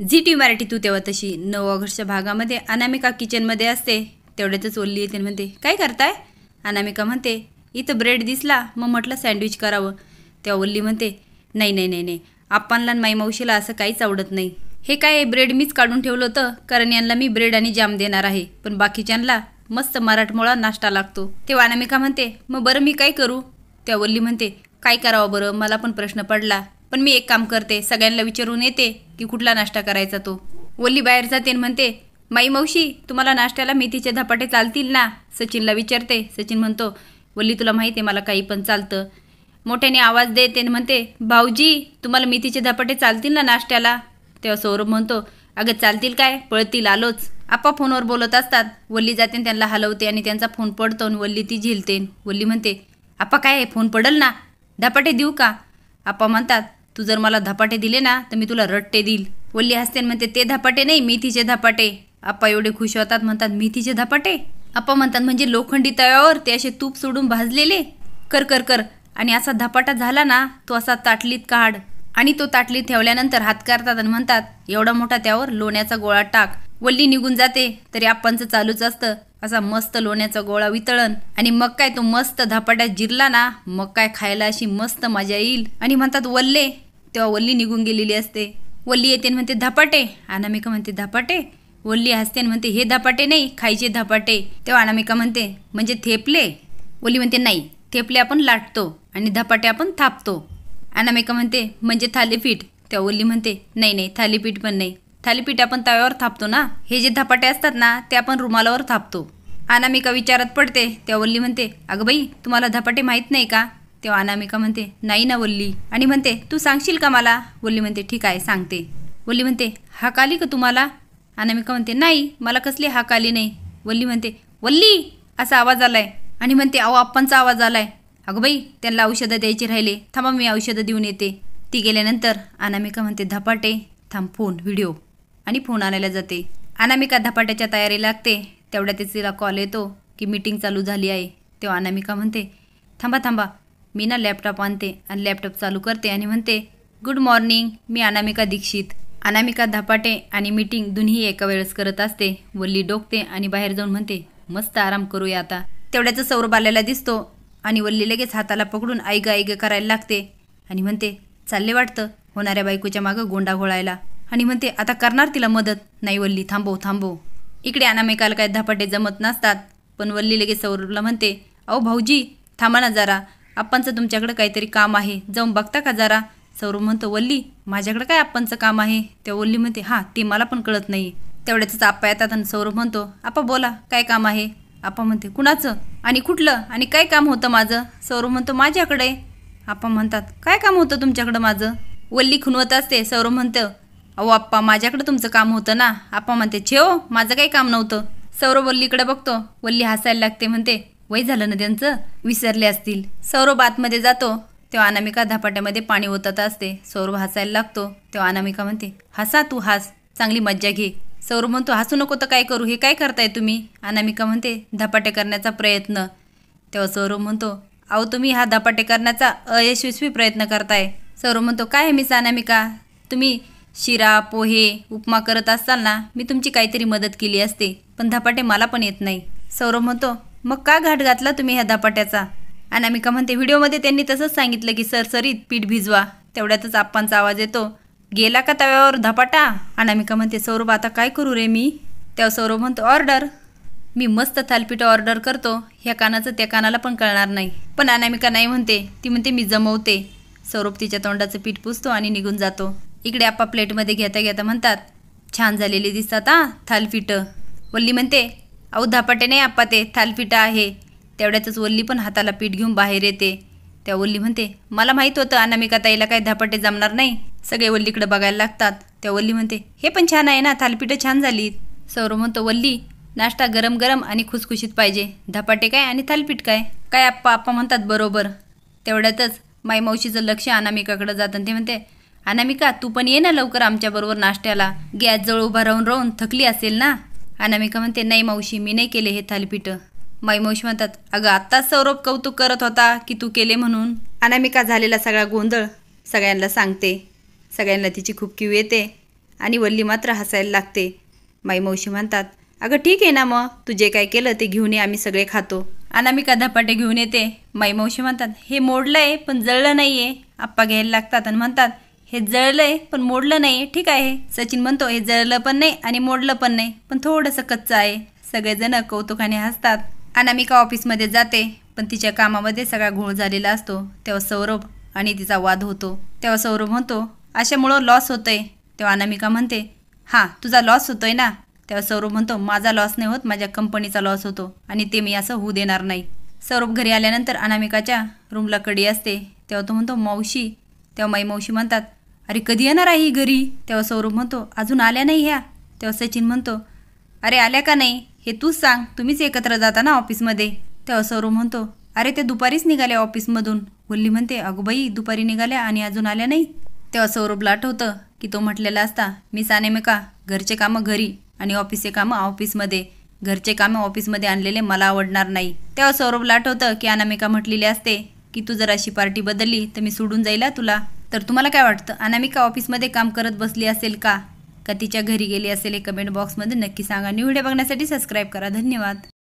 Zee T Marathi तू तेव्हा तशी नऊ ऑगस्टच्या भागामध्ये अनामिका किचनमध्ये असते तेवढ्यातच ओल्ली येते म्हणते काय करताय अनामिका म्हणते इथं ब्रेड दिसला मग म्हटलं सँडविच करावं तेव्हा ओल्ली म्हणते नाही नाही नाही नाही आपणला माई मावशीला असं काहीच आवडत नाही हे काय ब्रेड मीच काढून ठेवलं होतं कारण यांना मी ब्रेड आणि जाम देणार आहे पण बाकीच्यांना मस्त मराठमोळा नाश्ता लागतो तेव्हा अनामिका म्हणते मग बरं मी काय करू त्या ओल्ली म्हणते काय करावं बरं मला पण प्रश्न पडला पण मी एक काम करते सगळ्यांना विचारून येते की कुठला नाश्ता करायचा तो वल्ली बाहेर जाते म्हणते माई मावशी तुम्हाला नाश्त्याला मेथीचे धपाटे चालतील ना सचिनला विचारते सचिन म्हणतो वल्ली तुला माहिती आहे मला काही पण चालतं मोठ्याने आवाज देते म्हणते भाऊजी तुम्हाला मेथीचे धपाटे चालतील ना नाश्त्याला तेव्हा सौरभ म्हणतो अगं चालतील काय पळतील आलोच आप्पा फोनवर बोलत असतात वल्ली जाते त्यांना हलवते आणि त्यांचा फोन पडतो आणि वल्ली ती झेलते वल्ली म्हणते आप्पा काय फोन पडल ना धपाटे देऊ का आप्पा म्हणतात तू जर मला धपाटे दिले ना तर मी तुला रट्टे देईल वल्ली हसते म्हणते ते धपाटे नाही मेथीचे धपाटे आप्पा एवढे खुश होतात म्हणतात मेथीचे धपाटे आप्पा म्हणतात म्हणजे लोखंडी तव्यावर ते असे तूप सोडून भाजलेले कर कर कर आणि असा धपाटा झाला ना तो असा ताटलीत काढ आणि तो ताटलीत ठेवल्यानंतर हात करतात आणि म्हणतात एवढा मोठा त्यावर लोण्याचा गोळा टाक वल्ली निघून जाते तरी आप्पांचं चालूच असतं असा मस्त लोण्याचा गोळा वितळण आणि मग काय तो मस्त धपाट्यात जिरला ना मग काय खायला अशी मस्त मजा येईल आणि म्हणतात वल्ले तेव्हा वल्ली निघून गेलेली असते वल्ली येते म्हणते धपाटे अनामिका म्हणते धपाटे वल्ली हसते म्हणते हे धपाटे नाही खायचे धपाटे तेव्हा अनामिका म्हणते म्हणजे थेपले वल्ली म्हणते नाही थेपले आपण लाटतो आणि धपाटे आपण थापतो अनामिका म्हणते म्हणजे थालीपीठ तेव्हा वल्ली म्हणते नाही नाही थालीपीठ पण नाही थालीपीठ आपण तव्यावर थापतो ना हे जे धपाटे असतात ना ते आपण रुमालावर थापतो अनामिका विचारात पडते तेव्हा वल्ली म्हणते अगं बाई तुम्हाला धपाटे माहीत नाही का तेव्हा अनामिका म्हणते नाही ना वल्ली आणि म्हणते तू सांगशील का मला वल्ली म्हणते ठीक आहे सांगते वल्ली म्हणते हाक आली का तुम्हाला अनामिका म्हणते नाही मला कसली हाक आली नाही वल्ली म्हणते वल्ली असा आवाज आलाय आणि म्हणते अहो आप्पांचा आवाज आलाय अगं बाई त्यांना औषधं द्यायची राहिले थांबा मी औषधं देऊन येते ती गेल्यानंतर अनामिका म्हणते धपाटे थांब फोन व्हिडिओ आणि फोन आणायला जाते अनामिका धपाट्याच्या तयारी लागते तेवढ्यातच तिला कॉल येतो की मीटिंग चालू झाली आहे तेव्हा अनामिका म्हणते थांबा थांबा मी ना लॅपटॉप आणते आणि लॅपटॉप चालू करते आणि म्हणते गुड मॉर्निंग मी अनामिका दीक्षित अनामिका धपाटे आणि मीटिंग दोन्ही एका वेळेस करत असते वल्ली डोकते आणि बाहेर जाऊन म्हणते मस्त आराम करूया आता तेवढ्याच सौरभ आलेला दिसतो आणि वल्ली लगेच हाताला पकडून आईग ऐग करायला लागते आणि म्हणते चालले वाटतं होणाऱ्या बायकोच्या मागं गोंडा घोळायला आणि म्हणते आता करणार तिला मदत नाही वल्ली थांबव थांबव इकडे अनामिकाला काय धपाटे जमत नसतात पण वल्ली लगेच सौरभला म्हणते अहो भाऊजी थांबा ना जरा आपणचं तुमच्याकडं काहीतरी काम आहे जाऊन बघता का जरा सौरभ म्हणतो वल्ली माझ्याकडं काय आपणचं काम आहे त्या वल्ली म्हणते हां ते मला पण कळत नाही तेवढ्याच आप्पा येतात आणि सौरभ म्हणतो आप्पा बोला काय काम आहे आपा म्हणते कुणाचं आणि कुठलं आणि काय काम होतं माझं सौरभ म्हणतो माझ्याकडे आप्पा म्हणतात काय काम होतं तुमच्याकडं माझं वल्ली खुनवत असते सौरभ म्हणतं अहो आप्पा माझ्याकडं तुमचं काम होतं ना आप्पा म्हणते छे हो माझं काही काम नव्हतं सौरभ वल्लीकडे बघतो वल्ली हसायला लागते म्हणते वय झालं ना त्यांचं विसरले असतील सौरभ आतमध्ये जातो तेव्हा अनामिका धपाट्यामध्ये पाणी ओतत असते सौरभ हसायला लागतो तेव्हा अनामिका म्हणते हसा तू हास चांगली मज्जा घे सौरभ म्हणतो हसू नको तर काय करू हे काय करताय तुम्ही अनामिका म्हणते धपाटे करण्याचा प्रयत्न तेव्हा सौरभ म्हणतो अहो तुम्ही हा धपाटे करण्याचा अयशस्वी प्रयत्न करताय सौरभ म्हणतो काय आहे मिस अनामिका तुम्ही शिरा पोहे उपमा करत असताल ना मी तुमची काहीतरी मदत केली असते पण धपाटे मला पण येत नाही सौरभ म्हणतो मग का घाट घातला तुम्ही ह्या धपाट्याचा अनामिका म्हणते व्हिडिओमध्ये त्यांनी तसंच सांगितलं की सरसरीत पीठ भिजवा तेवढ्यातच आप्पांचा आवाज येतो गेला का तव्यावर धपाटा अनामिका म्हणते सौरभ आता काय करू रे मी तेव्हा सौरभ म्हणतो ऑर्डर मी मस्त थालपीठ ऑर्डर करतो ह्या कानाचं त्या कानाला पण कळणार नाही पण अनामिका नाही म्हणते ती म्हणते मी जमवते सौरभ तिच्या तोंडाचं पीठ पुसतो आणि निघून जातो इकडे आप्पा प्लेटमध्ये घेता घेता म्हणतात छान झालेली दिसतात आ थालपीठं वल्ली म्हणते अहो धापाटे नाही आप्पा ते थालपीठं आहे तेवढ्यातच वल्ली पण हाताला पीठ घेऊन बाहेर येते त्या वल्ली म्हणते मला माहीत होतं अनामिका ताईला काय धापाटे जमणार नाही सगळे वल्लीकडे बघायला लागतात त्या वल्ली म्हणते हे पण छान आहे ना थालपीठं छान झाली सौरव म्हणतो वल्ली नाश्ता गरम गरम आणि खुसखुशीत पाहिजे धापाटे काय आणि थालपीठ काय काय आप्पा आप्पा म्हणतात बरोबर तेवढ्यातच माई मावशीचं लक्ष अनामिकाकडे जातं ते म्हणते अनामिका तू पण ये ना लवकर आमच्याबरोबर नाश्त्याला जवळ उभा राहून राहून थकली असेल ना अनामिका म्हणते नाही मावशी मी नाही केले हे थालीपीठं माई मावशी म्हणतात अगं आत्ताच सौरभ कौतुक करत होता की तू केले म्हणून अनामिका झालेला सगळा गोंधळ सगळ्यांना सांगते सगळ्यांना तिची खूप किव येते आणि वल्ली मात्र हसायला लागते माई मावशी म्हणतात अगं ठीक आहे ना मग तू जे काय केलं ते घेऊन ये आम्ही सगळे खातो अनामिका धपाटे घेऊन येते माई मावशी म्हणतात हे मोडलं आहे पण जळलं नाही आहे आप्पा घ्यायला लागतात आणि म्हणतात हे आहे पण मोडलं नाही ठीक आहे सचिन म्हणतो हे जळलं पण नाही आणि मोडलं पण नाही पण थोडंसं कच्चं आहे सगळेजण कौतुकाने हसतात अनामिका ऑफिसमध्ये जाते पण तिच्या कामामध्ये सगळा घोळ झालेला असतो तेव्हा सौरभ आणि तिचा वाद होतो तेव्हा सौरभ म्हणतो अशामुळं लॉस होतोय तेव्हा अनामिका म्हणते हां तुझा लॉस होतोय ना तेव्हा सौरभ म्हणतो माझा लॉस नाही होत माझ्या कंपनीचा लॉस होतो आणि ते मी असं होऊ देणार नाही सौरभ घरी आल्यानंतर अनामिकाच्या रूमला कडी असते तेव्हा तो म्हणतो मावशी तेव्हा माई मावशी म्हणतात अरे कधी येणार आहे ही घरी तेव्हा सौरभ म्हणतो अजून आल्या नाही ह्या तेव्हा सचिन म्हणतो अरे आल्या का नाही हे तूच सांग तुम्हीच एकत्र जाता ना ऑफिसमध्ये तेव्हा सौरभ म्हणतो अरे ते दुपारीच निघाले ऑफिसमधून गुल्ली म्हणते बाई दुपारी निघाल्या आणि अजून आल्या नाही तेव्हा सौरभ आठवतं की तो म्हटलेला असता मी साने घरचे कामं घरी आणि ऑफिसचे कामं ऑफिसमध्ये घरचे कामं ऑफिसमध्ये आणलेले मला आवडणार नाही तेव्हा सौरभ आठवतं की अनामिका म्हटलेली असते की तू जर अशी पार्टी बदलली तर मी सोडून जाईल तुला तर तुम्हाला काय वाटतं अनामिका ऑफिसमध्ये काम करत बसली असेल का का तिच्या घरी गेली असेल हे कमेंट बॉक्समध्ये नक्की सांगा आणि व्हिडिओ बघण्यासाठी सबस्क्राईब करा धन्यवाद